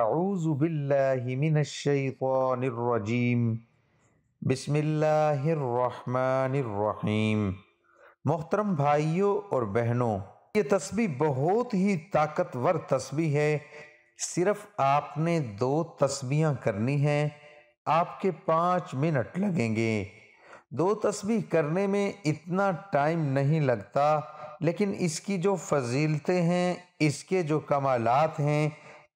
أعوذ بالله من الشيطان الرجيم بسم الله الرحمन الرحيم मोहतरम भाइयों और बहनों ये तस्वीर बहुत ही ताकतवर तस्वीर है सिर्फ आपने दो तस्बियाँ करनी हैं आपके पाँच मिनट लगेंगे दो तस्बी करने में इतना टाइम नहीं लगता लेकिन इसकी जो फजीलतें हैं इसके जो कमालात हैं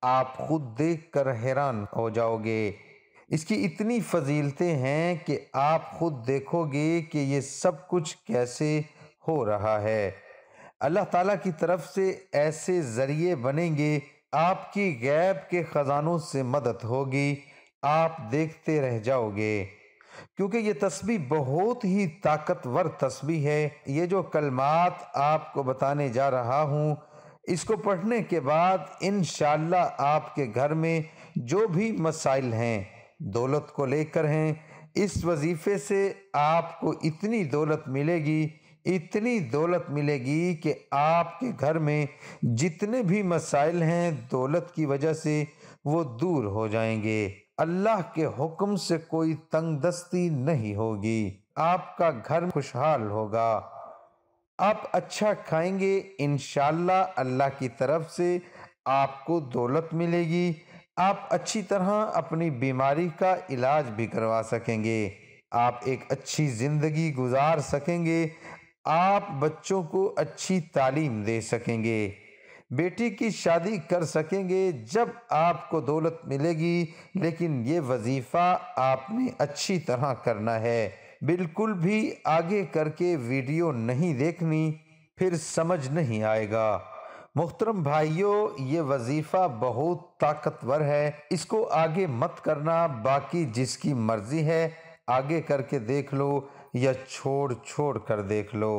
आप खुद देख कर हैरान हो जाओगे इसकी इतनी फजीलतें हैं कि आप खुद देखोगे कि ये सब कुछ कैसे हो रहा है अल्लाह ताला की तरफ से ऐसे ज़रिए बनेंगे आपकी गैब के ख़जानों से मदद होगी आप देखते रह जाओगे क्योंकि ये तस्वीर बहुत ही ताकतवर तस्वीर है ये जो कलमात आपको बताने जा रहा हूँ इसको पढ़ने के बाद इन आपके घर में जो भी मसाइल हैं दौलत को लेकर हैं इस वजीफ़े से आपको इतनी दौलत मिलेगी इतनी दौलत मिलेगी कि आपके घर में जितने भी मसाइल हैं दौलत की वजह से वो दूर हो जाएंगे अल्लाह के हुक्म से कोई तंग दस्ती नहीं होगी आपका घर खुशहाल होगा आप अच्छा खाएंगे इन अल्लाह की तरफ से आपको दौलत मिलेगी आप अच्छी तरह अपनी बीमारी का इलाज भी करवा सकेंगे आप एक अच्छी ज़िंदगी गुजार सकेंगे आप बच्चों को अच्छी तालीम दे सकेंगे बेटी की शादी कर सकेंगे जब आपको दौलत मिलेगी लेकिन ये वजीफ़ा आपने अच्छी तरह करना है बिल्कुल भी आगे करके वीडियो नहीं देखनी फिर समझ नहीं आएगा मुख्तरम भाइयों ये वजीफ़ा बहुत ताकतवर है इसको आगे मत करना बाकी जिसकी मर्ज़ी है आगे करके देख लो या छोड़ छोड़ कर देख लो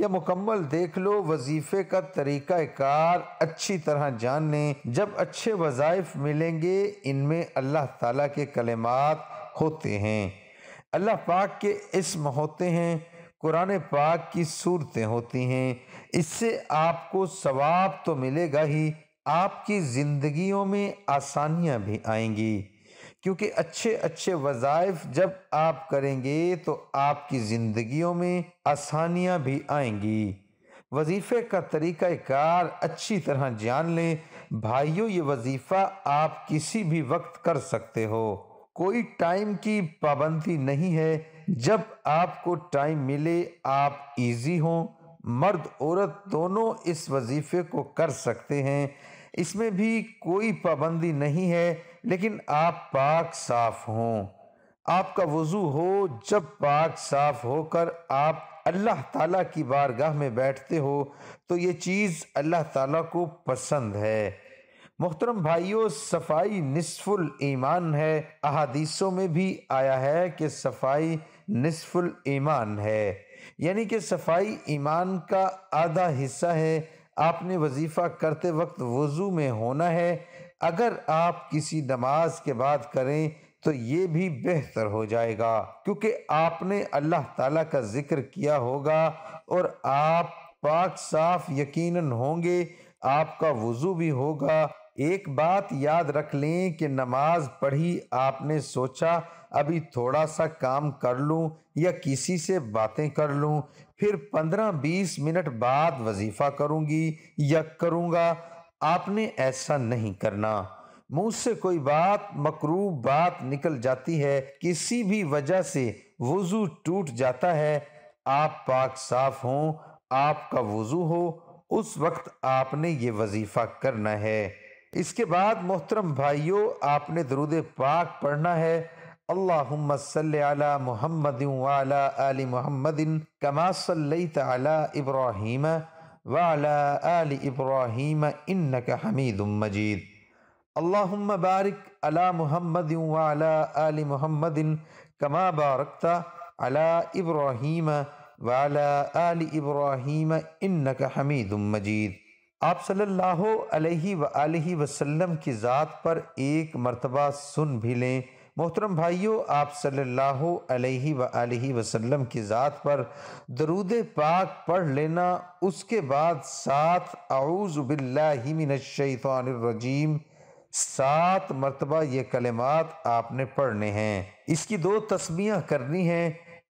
या मुकम्मल देख लो वजीफ़े का तरीका कार अच्छी तरह जान लें जब अच्छे वजायफ़ मिलेंगे इनमें अल्लाह ताला के कलेमात होते हैं अल्लाह पाक के इसम होते हैं कुरान पाक की सूरतें होती हैं इससे आपको सवाब तो मिलेगा ही आपकी ज़िंदगियों में आसानियां भी आएंगी क्योंकि अच्छे अच्छे वज़ाइफ जब आप करेंगे तो आपकी ज़िंदगियों में आसानियां भी आएंगी वजीफ़े का तरीक़ाकार अच्छी तरह जान लें भाइयों ये वजीफ़ा आप किसी भी वक्त कर सकते हो कोई टाइम की पाबंदी नहीं है जब आपको टाइम मिले आप इजी हों मर्द औरत दोनों इस वजीफ़े को कर सकते हैं इसमें भी कोई पाबंदी नहीं है लेकिन आप पाक साफ हों आपका वज़ू हो जब पाक साफ होकर आप अल्लाह ताला की बारगाह में बैठते हो तो ये चीज़ अल्लाह ताला को पसंद है मोहतरम भाइयों सफाई निसफुल ईमान है अहादीसों में भी आया है कि सफाई निसफुल ईमान है यानी कि सफाई ईमान का आधा हिस्सा है आपने वजीफ़ा करते वक्त वज़ू में होना है अगर आप किसी नमाज के बाद करें तो ये भी बेहतर हो जाएगा क्योंकि आपने अल्लाह ताला का जिक्र किया होगा और आप पाक साफ यकीनन होंगे आपका वज़ू भी होगा एक बात याद रख लें कि नमाज पढ़ी आपने सोचा अभी थोड़ा सा काम कर लूं या किसी से बातें कर लूं फिर पंद्रह बीस मिनट बाद वजीफ़ा करूंगी या करूंगा आपने ऐसा नहीं करना मुंह से कोई बात मकरूब बात निकल जाती है किसी भी वजह से वज़ू टूट जाता है आप पाक साफ हों आपका वज़ू हो उस वक्त आपने ये वजीफ़ा करना है इसके बाद मोहतरम भाइयों आपने दरुद पाक पढ़ना है अल्लाहुम्मा सल्ली अला मुहम्मद वाला आली मुहम्मदिन कमा सल्लैत अला इब्राहीम वाला आली इब्राहिम इन्नका हमीदुम मजीद अल्लाहुम्मा बारिक अला मुहम्मद वाला आलि मुहम्मदिन कमा बारकता अला इब्राहीम वाला आली इब्राहिम इन्नका हमीदुम मजीद आप सल्लल्लाहु अलैहि अलैहि वसल्लम की ज़ात पर एक मरतबा सुन भी लें मोहतरम भाइयों आप सल्लल्लाहु अलैहि अलैहि वसल्लम की ज़ात पर दरूद पाक पढ़ लेना उसके बाद सात आउज़बिल्लिमिनशैतरजीम सात मरतबा ये कलमात आपने पढ़ने हैं इसकी दो तस्बियाँ करनी हैं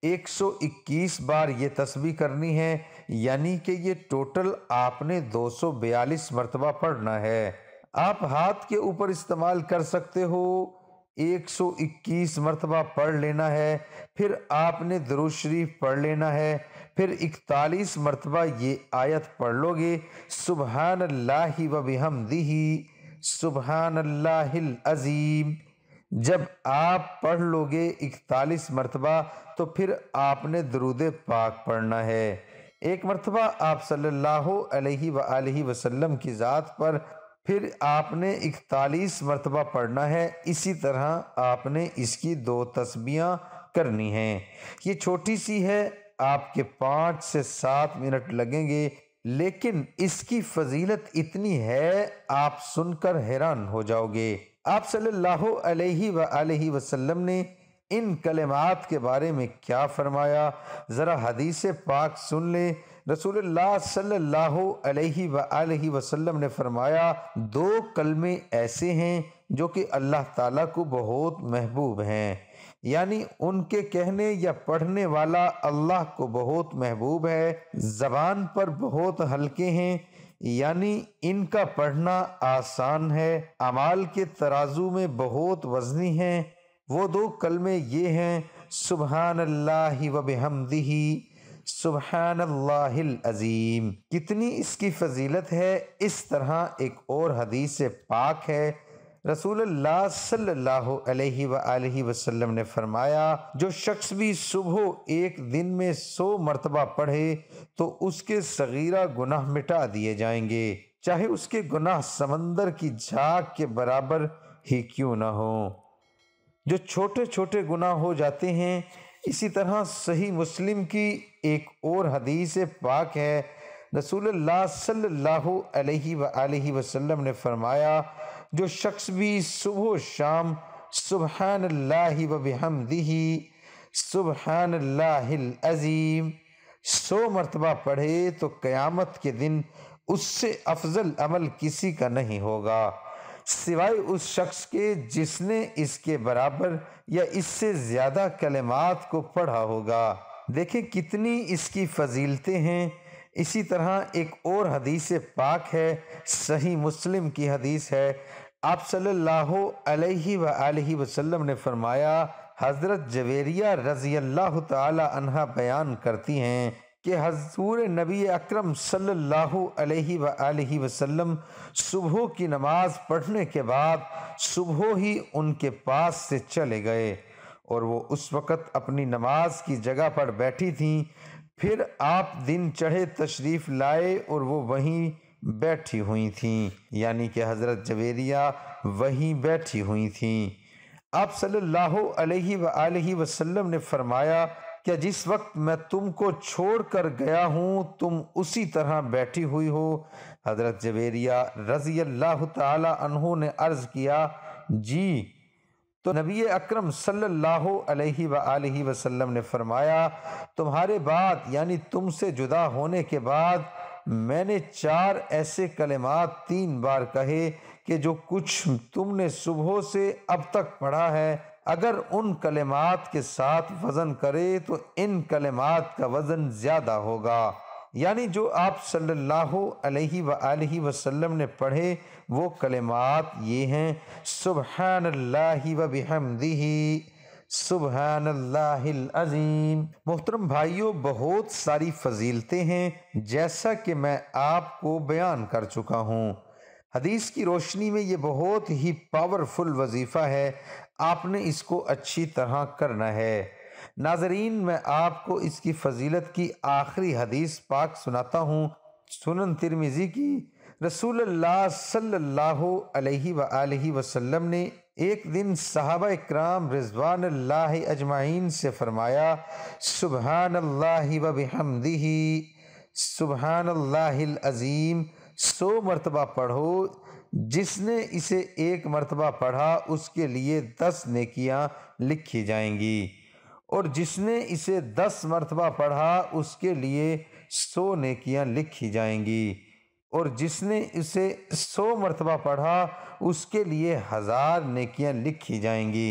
121 बार ये तस्बी करनी है यानी कि ये टोटल आपने 242 मरतबा पढ़ना है आप हाथ के ऊपर इस्तेमाल कर सकते हो 121 मरतबा पढ़ लेना है फिर आपने दरुशरीफ पढ़ लेना है फिर इकतालीस मरतबा ये आयत पढ़ लोगे सुबहान अल्लाह दही सुबहान अज़ीम जब आप पढ़ लोगे इकतालीस मरतबा तो फिर आपने दरुद पाक पढ़ना है एक मरतबा आप सल्लल्लाहु अलैहि अलैहि वसल्लम की ज़ात पर फिर आपने इकतालीस मरतबा पढ़ना है इसी तरह आपने इसकी दो तस्बियाँ करनी हैं ये छोटी सी है आपके पाँच से सात मिनट लगेंगे लेकिन इसकी फजीलत इतनी है आप सुनकर हैरान हो जाओगे आप सल्लल्लाहु अलैहि व अलैहि वसल्लम ने इन कलमात के बारे में क्या फरमाया ज़रा हदीस पाक सुन ले रसूलुल्लाह सल्लल्लाहु अलैहि अलैहि वसल्लम ने फरमाया दो कलमे ऐसे हैं जो कि अल्लाह ताला को बहुत महबूब हैं यानी उनके कहने या पढ़ने वाला अल्लाह को बहुत महबूब है ज़बान पर बहुत हल्के हैं यानी इनका पढ़ना आसान है अमाल के तराजू में बहुत वजनी हैं वो दो कलमे ये हैं सुबहान अल्लाह व सुबहान अज़ीम कितनी इसकी फजीलत है इस तरह एक और हदीस पाक है रसूल सल्लल्लाहु अलैहि वसल्लम ने फरमाया जो शख्स भी सुबह एक दिन में सौ मरतबा पढ़े तो उसके सगीरा गुनाह मिटा दिए जाएंगे चाहे उसके गुनाह समंदर की झाग के बराबर ही क्यों ना हो जो छोटे छोटे गुनाह हो जाते हैं इसी तरह सही मुस्लिम की एक और हदीस पाक है रसूल सल्लल्लाहु अलैहि वसल्लम ने फरमाया जो शख्स भी सुबह शाम सुबहान ला व बिहमदिही सुबहान अज़ीम सौ मरतबा पढ़े तो क़यामत के दिन उससे अफजल अमल किसी का नहीं होगा सिवाय उस शख्स के जिसने इसके बराबर या इससे ज़्यादा कलेमात को पढ़ा होगा देखें कितनी इसकी फजीलतें हैं इसी तरह एक और हदीस पाक है सही मुस्लिम की हदीस है आप सल्लल्लाहु अलैहि अलैहि वसल्लम ने फरमाया हज़रत जवेरिया रज़ी अल्लाह तआला बयान करती हैं कि हजूर नबी अक्रम सल्लाम सुबह की नमाज पढ़ने के बाद सुबह ही उनके पास से चले गए और वो उस वक़्त अपनी नमाज की जगह पर बैठी थीं फिर आप दिन चढ़े तशरीफ़ लाए और वो वहीं बैठी हुई थीं यानी कि हज़रत जवेरिया वहीं बैठी हुई थीं आप सल्लल्लाहु अलैहि वसल्लम ने फरमाया क्या जिस वक्त मैं तुमको छोड़ कर गया हूँ तुम उसी तरह बैठी हुई हो हज़रत जवेरिया रज़ी अल्लाह तहु ने अर्ज़ किया जी तो नबी अकरम सल्लल्लाहु अलैहि अलैहि वसल्लम ने फरमाया तुम्हारे बाद यानी तुमसे जुदा होने के बाद मैंने चार ऐसे कलमात तीन बार कहे कि जो कुछ तुमने सुबह से अब तक पढ़ा है अगर उन कलेमात के साथ वज़न करे तो इन कलेमात का वज़न ज़्यादा होगा यानी जो आप सल्लल्लाहु अलैहि व आलिहि वसल्लम ने पढ़े वो कलमात ये हैं सुबह व बिहमदिही मोहतरम भाइयों बहुत सारी फजीलतें हैं जैसा कि मैं आपको बयान कर चुका हूँ हदीस की रोशनी में ये बहुत ही पावरफुल वजीफ़ा है आपने इसको अच्छी तरह करना है नाजरीन मैं आपको इसकी फजीलत की आखिरी हदीस पाक सुनाता हूँ सुनन तिरमिज़ी की रसूल सल्ला अलैहि ने एक दिन साहब इक्राम रिजवान अजमाइन से फरमाया सुबहान अल्लाह वबहमदी सौ मरतबा पढ़ो जिसने इसे एक मरतबा पढ़ा उसके लिए दस नेकियां लिखी जाएंगी और जिसने इसे दस मरतबा पढ़ा उसके लिए सौ नेकियां लिखी जाएंगी और जिसने इसे सौ मरतबा पढ़ा उसके लिए हज़ार नेकियां लिखी जाएंगी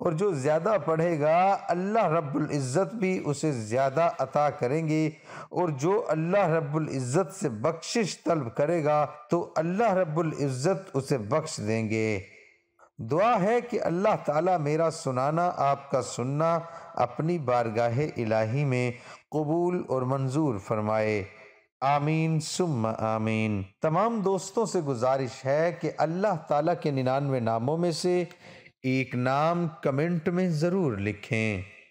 और जो ज़्यादा पढ़ेगा अल्लाह रब्बुल इज़्ज़त भी उसे ज़्यादा अता करेंगे और जो अल्लाह रब्बुल इज़्ज़त से बख्शिश तलब करेगा तो अल्लाह रब्बुल इज़्ज़त उसे बख्श देंगे दुआ है कि अल्लाह ताला मेरा सुनाना आपका सुनना अपनी बारगाह इलाही में कबूल और मंजूर फरमाए आमीन सुम आमीन तमाम दोस्तों से गुजारिश है कि अल्लाह ताला के निन्यानवे नामों में से एक नाम कमेंट में ज़रूर लिखें